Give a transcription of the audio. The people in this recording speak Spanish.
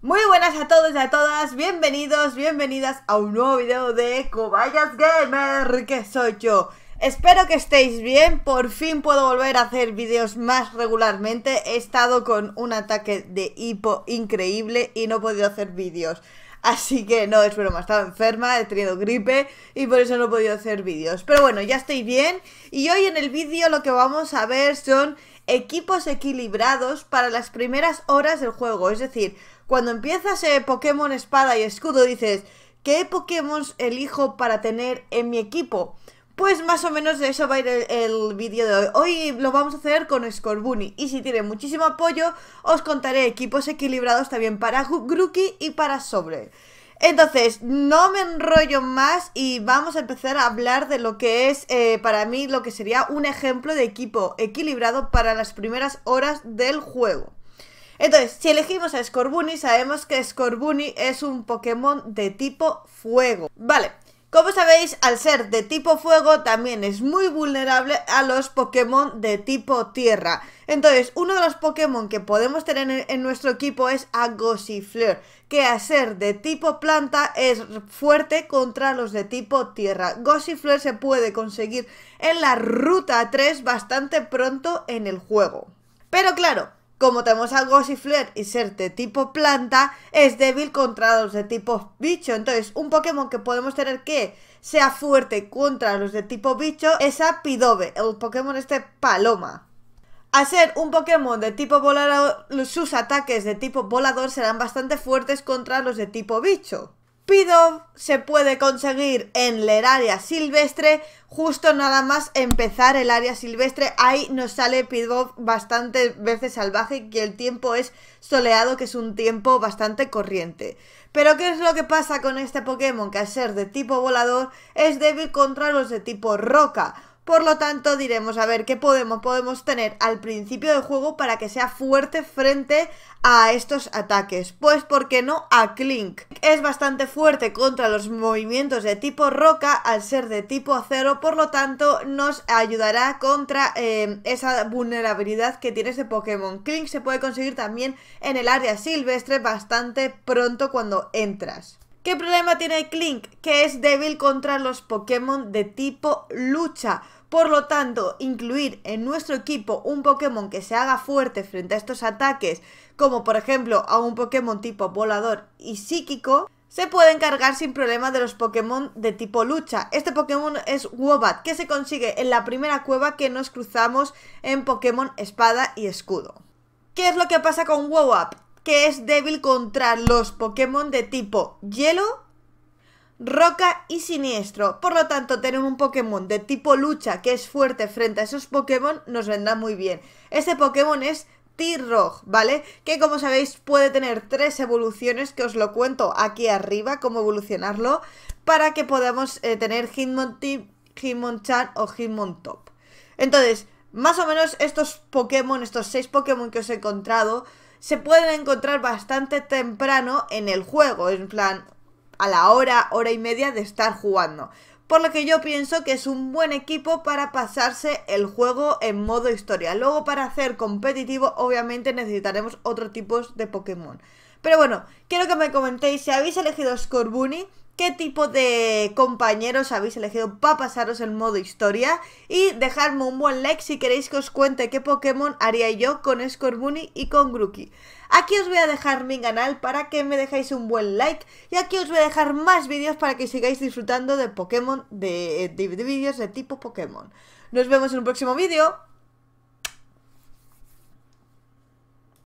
Muy buenas a todos y a todas, bienvenidos, bienvenidas a un nuevo video de Cobayas Gamer, que soy yo. Espero que estéis bien, por fin puedo volver a hacer vídeos más regularmente, he estado con un ataque de hipo increíble y no he podido hacer vídeos. Así que no, espero más, estaba enferma, he tenido gripe y por eso no he podido hacer vídeos. Pero bueno, ya estoy bien y hoy en el vídeo lo que vamos a ver son equipos equilibrados para las primeras horas del juego. Es decir, cuando empiezas eh, Pokémon Espada y Escudo dices, ¿qué Pokémon elijo para tener en mi equipo? Pues más o menos de eso va a ir el, vídeo de hoy. Hoy lo vamos a hacer con Scorbunny y si tiene muchísimo apoyo os contaré equipos equilibrados también para Grookey y para Sobre. Entonces, no me enrollo más y vamos a empezar a hablar de lo que es eh, para mí lo que sería un ejemplo de equipo equilibrado para las primeras horas del juego. Entonces, si elegimos a Scorbunny, sabemos que Scorbunny es un Pokémon de tipo fuego. Vale, como sabéis, al ser de tipo fuego también es muy vulnerable a los Pokémon de tipo tierra. Entonces, uno de los Pokémon que podemos tener en nuestro equipo es a Gossifleur, que al ser de tipo planta es fuerte contra los de tipo tierra. Gossifleur se puede conseguir en la ruta 3 bastante pronto en el juego. Pero claro, como tenemos a Gossifleur y ser de tipo planta, es débil contra los de tipo bicho. Entonces, un Pokémon que podemos tener que sea fuerte contra los de tipo bicho es a Pidove, el Pokémon este paloma. Al ser un Pokémon de tipo volador, sus ataques de tipo volador serán bastante fuertes contra los de tipo bicho. Pidov se puede conseguir en el área silvestre, justo nada más empezar el área silvestre, ahí nos sale Pidov bastante veces salvaje, que el tiempo es soleado, que es un tiempo bastante corriente. Pero ¿qué es lo que pasa con este Pokémon? Que al ser de tipo volador es débil contra los de tipo roca, por lo tanto, diremos a ver qué podemos, podemos tener al principio del juego para que sea fuerte frente a estos ataques. Pues, ¿por qué no a Clink? Es bastante fuerte contra los movimientos de tipo roca al ser de tipo acero, por lo tanto, nos ayudará contra em, esa vulnerabilidad que tiene ese Pokémon. Clink se puede conseguir también en el área silvestre bastante pronto cuando entras. ¿Qué problema tiene Clink? Que es débil contra los Pokémon de tipo lucha. Por lo tanto, incluir en nuestro equipo un Pokémon que se haga fuerte frente a estos ataques, como por ejemplo a un Pokémon tipo volador y psíquico, se puede encargar sin problema de los Pokémon de tipo lucha. Este Pokémon es Wobat, que se consigue en la primera cueva que nos cruzamos en Pokémon Espada y Escudo. ¿Qué es lo que pasa con Wobat? Que es débil contra los Pokémon de tipo hielo, roca y siniestro. Por lo tanto, tener un Pokémon de tipo lucha que es fuerte frente a esos Pokémon nos vendrá muy bien. Este Pokémon es T-Rog, ¿vale? Que como sabéis puede tener tres evoluciones, que os lo cuento aquí arriba, cómo evolucionarlo, para que podamos eh, tener Hitmontip, Hitmonchan o Hitmontop. Entonces, más o menos estos Pokémon, estos seis Pokémon que os he encontrado, se pueden encontrar bastante temprano en el juego, en plan, a la hora, hora y media de estar jugando. Por lo que yo pienso que es un buen equipo para pasarse el juego en modo historia. Luego para hacer competitivo obviamente necesitaremos otro tipo de Pokémon. Pero bueno, quiero que me comentéis si habéis elegido Scorbunny qué tipo de compañeros habéis elegido para pasaros el modo historia y dejadme un buen like si queréis que os cuente qué Pokémon haría yo con Scorbunny y con Grookey. Aquí os voy a dejar mi canal para que me dejéis un buen like y aquí os voy a dejar más vídeos para que sigáis disfrutando de Pokémon, de, vídeos de tipo Pokémon. Nos vemos en un próximo vídeo.